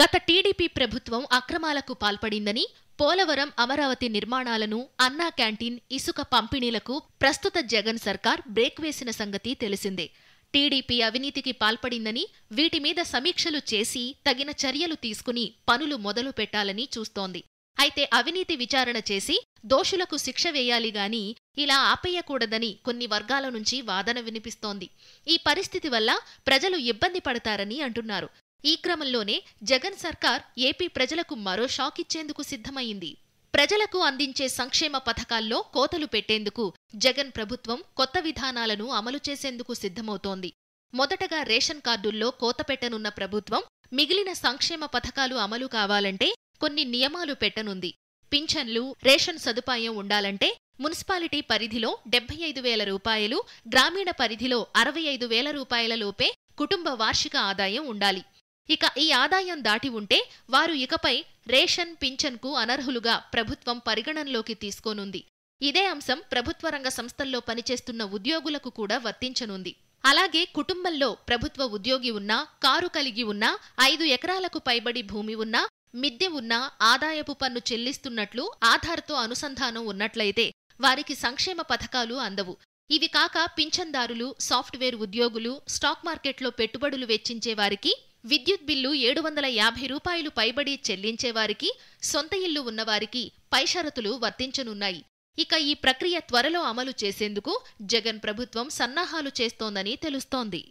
గత టీడీపీ ప్రభుత్వం అక్రమాలకు పాల్పడిందని పోలవరం అమరావతి నిర్మాణాలను అన్నా క్యాంటీన్ ఇసుక పంపిణీలకు ప్రస్తుత జగన్ సర్కార్ బ్రేక్ వేసిన సంగతి తెలిసిందే టీడీపీ అవినీతికి పాల్పడిందని వీటి మీద సమీక్షలు చేసి తగిన చర్యలు తీసుకుని పనులు మొదలు పెట్టాలని చూస్తోంది అయితే అవినీతి విచారణ చేసి దోషులకు శిక్ష వేయాలి గాని ఇలా ఆపేయకూడదని కొన్ని వర్గాల నుంచి వాదన వినిపిస్తోంది ఈ పరిస్థితి వల్ల ప్రజలు ఇబ్బంది పడతారని అంటున్నారు ఈ క్రమంలోనే జగన్ సర్కార్ ఏపీ ప్రజలకు మరో షాక్ ఇచ్చేందుకు సిద్ధమైంది ప్రజలకు అందించే సంక్షేమ పథకాల్లో కోతలు పెట్టేందుకు జగన్ ప్రభుత్వం కొత్త విధానాలను అమలు చేసేందుకు సిద్ధమవుతోంది మొదటగా రేషన్ కార్డుల్లో కోత పెట్టనున్న ప్రభుత్వం మిగిలిన సంక్షేమ పథకాలు అమలు కావాలంటే కొన్ని నియమాలు పెట్టనుంది పింఛన్లు రేషన్ సదుపాయం ఉండాలంటే మున్సిపాలిటీ పరిధిలో డెబ్బై ఐదు వేల రూపాయలు గ్రామీణ పరిధిలో అరవై ఐదు వేల రూపాయల లోపే కుటుంబ వార్షిక ఆదాయం ఉండాలి ఇక ఈ ఆదాయం దాటి ఉంటే వారు ఇకపై రేషన్ పింఛన్కు అనర్హులుగా ప్రభుత్వం పరిగణనలోకి తీసుకోనుంది ఇదే అంశం ప్రభుత్వ రంగ సంస్థల్లో పనిచేస్తున్న ఉద్యోగులకు కూడా వర్తించనుంది అలాగే కుటుంబంలో ప్రభుత్వ ఉద్యోగి ఉన్నా కారు కలిగి ఉన్నా ఐదు ఎకరాలకు పైబడి భూమి ఉన్నా మిద్దె ఉన్నా ఆదాయపు పన్ను చెల్లిస్తున్నట్లు ఆధార్తో అనుసంధానం ఉన్నట్లయితే వారికి సంక్షేమ పథకాలు అందవు ఇవి కాక పింఛన్దారులు సాఫ్ట్వేర్ ఉద్యోగులు స్టాక్ మార్కెట్లో పెట్టుబడులు వెచ్చించే వారికి విద్యుత్ బిల్లు ఏడు వందల యాభై రూపాయలు పైబడి చెల్లించేవారికి సొంత ఇల్లు ఉన్నవారికి పైషరతులు వర్తించనున్నాయి ఇక ఈ ప్రక్రియ త్వరలో అమలు చేసేందుకు జగన్ ప్రభుత్వం సన్నాహాలు చేస్తోందని తెలుస్తోంది